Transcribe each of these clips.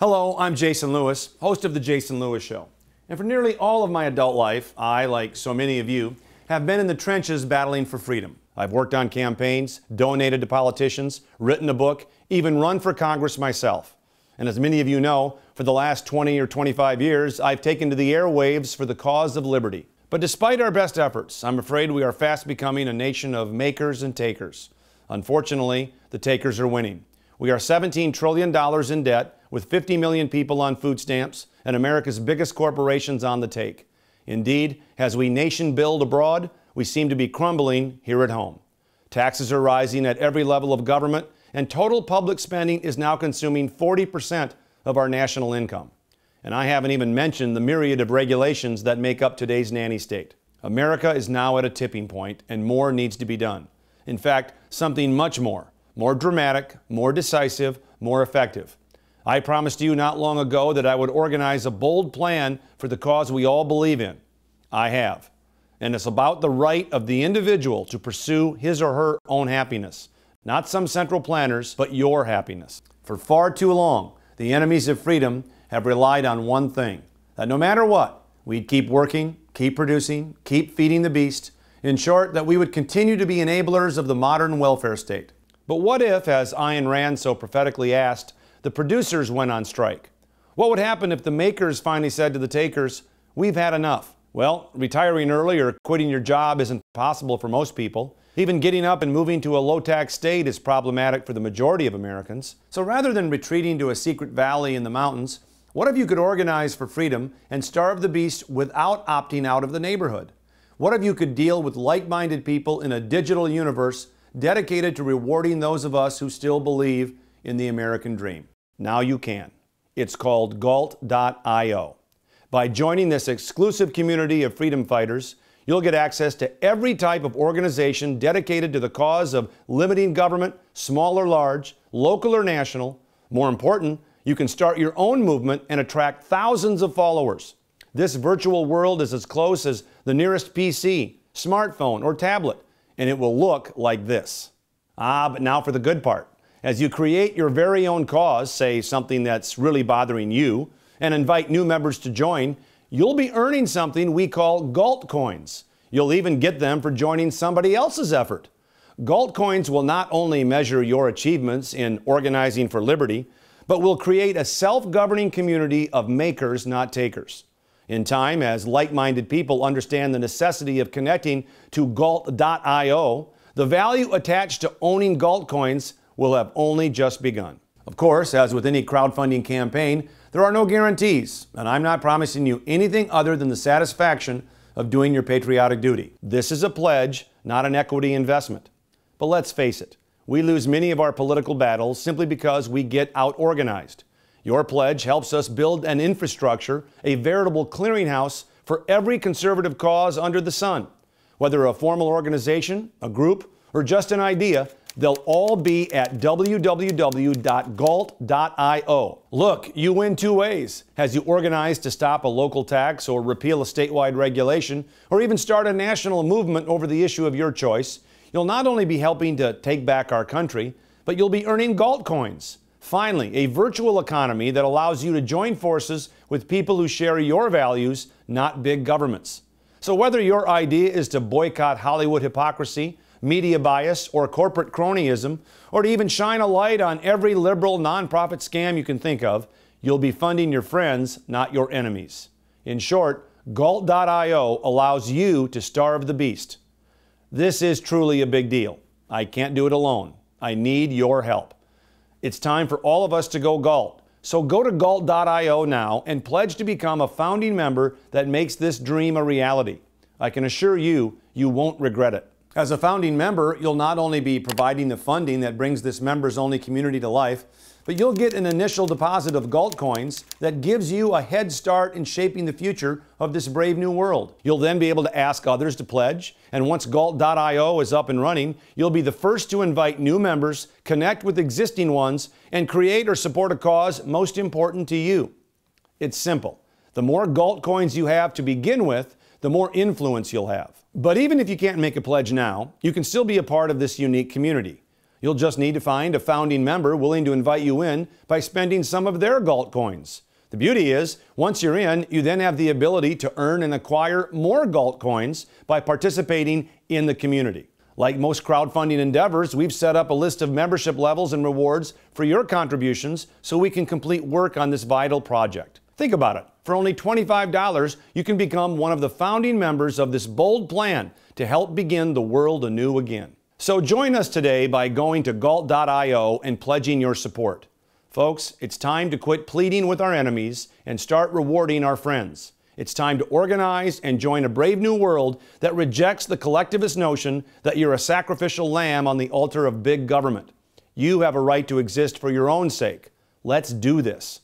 Hello, I'm Jason Lewis, host of The Jason Lewis Show. And for nearly all of my adult life, I, like so many of you, have been in the trenches battling for freedom. I've worked on campaigns, donated to politicians, written a book, even run for Congress myself. And as many of you know, for the last 20 or 25 years, I've taken to the airwaves for the cause of liberty. But despite our best efforts, I'm afraid we are fast becoming a nation of makers and takers. Unfortunately, the takers are winning. We are $17 trillion in debt, with 50 million people on food stamps, and America's biggest corporations on the take. Indeed, as we nation build abroad, we seem to be crumbling here at home. Taxes are rising at every level of government, and total public spending is now consuming 40% of our national income. And I haven't even mentioned the myriad of regulations that make up today's nanny state. America is now at a tipping point, and more needs to be done. In fact, something much more more dramatic, more decisive, more effective. I promised you not long ago that I would organize a bold plan for the cause we all believe in. I have. And it's about the right of the individual to pursue his or her own happiness. Not some central planners, but your happiness. For far too long, the enemies of freedom have relied on one thing that no matter what, we'd keep working, keep producing, keep feeding the beast. In short, that we would continue to be enablers of the modern welfare state. But what if, as Ayn Rand so prophetically asked, the producers went on strike? What would happen if the makers finally said to the takers, We've had enough? Well, retiring early or quitting your job isn't possible for most people. Even getting up and moving to a low tax state is problematic for the majority of Americans. So rather than retreating to a secret valley in the mountains, what if you could organize for freedom and starve the beast without opting out of the neighborhood? What if you could deal with like minded people in a digital universe dedicated to rewarding those of us who still believe in the American dream. Now you can. It's called Galt.io. By joining this exclusive community of freedom fighters, you'll get access to every type of organization dedicated to the cause of limiting government, small or large, local or national. More important, you can start your own movement and attract thousands of followers. This virtual world is as close as the nearest PC, smartphone, or tablet and it will look like this. Ah, but now for the good part. As you create your very own cause, say something that's really bothering you, and invite new members to join, you'll be earning something we call Galt coins. You'll even get them for joining somebody else's effort. Galt coins will not only measure your achievements in organizing for liberty, but will create a self governing community of makers, not takers in time as like minded people understand the necessity of connecting to Galt.io, the value attached to owning Galt coins will have only just begun. Of course, as with any crowdfunding campaign, there are no guarantees, and I'm not promising you anything other than the satisfaction of doing your patriotic duty. This is a pledge, not an equity investment. But let's face it, we lose many of our political battles simply because we get out organized. Your pledge helps us build an infrastructure, a veritable clearinghouse for every conservative cause under the sun. Whether a formal organization, a group, or just an idea, they'll all be at www.galt.io. Look, you win two ways as you organize to stop a local tax or repeal a statewide regulation, or even start a national movement over the issue of your choice. You'll not only be helping to take back our country, but you'll be earning Galt coins. Finally, a virtual economy that allows you to join forces with people who share your values, not big governments. So, whether your idea is to boycott Hollywood hypocrisy, media bias, or corporate cronyism, or to even shine a light on every liberal nonprofit scam you can think of, you'll be funding your friends, not your enemies. In short, Galt.io allows you to starve the beast. This is truly a big deal. I can't do it alone. I need your help. It's time for all of us to go Galt. So go to Galt.io now and pledge to become a founding member that makes this dream a reality. I can assure you, you won't regret it. As a founding member, you'll not only be providing the funding that brings this members only community to life, but you'll get an initial deposit of Galt coins that gives you a head start in shaping the future of this brave new world. You'll then be able to ask others to pledge, and once Galt.io is up and running, you'll be the first to invite new members, connect with existing ones, and create or support a cause most important to you. It's simple. The more Galt coins you have to begin with, the more influence you'll have. But even if you can't make a pledge now, you can still be a part of this unique community. You'll just need to find a founding member willing to invite you in by spending some of their Galt coins. The beauty is, once you're in, you then have the ability to earn and acquire more Galt coins by participating in the community. Like most crowdfunding endeavors, we've set up a list of membership levels and rewards for your contributions so we can complete work on this vital project. Think about it. For only $25, you can become one of the founding members of this bold plan to help begin the world anew again. So join us today by going to Galt.io and pledging your support. Folks, it's time to quit pleading with our enemies and start rewarding our friends. It's time to organize and join a brave new world that rejects the collectivist notion that you're a sacrificial lamb on the altar of big government. You have a right to exist for your own sake. Let's do this.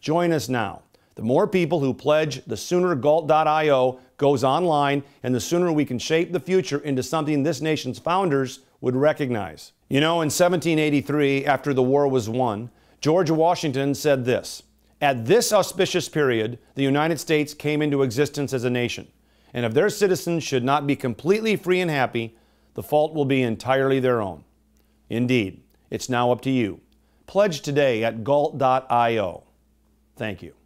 Join us now. The more people who pledge, the sooner Galt.io goes online and the sooner we can shape the future into something this nation's founders would recognize. You know, in 1783, after the war was won, George Washington said this At this auspicious period, the United States came into existence as a nation. And if their citizens should not be completely free and happy, the fault will be entirely their own. Indeed, it's now up to you. Pledge today at galt.io. Thank you.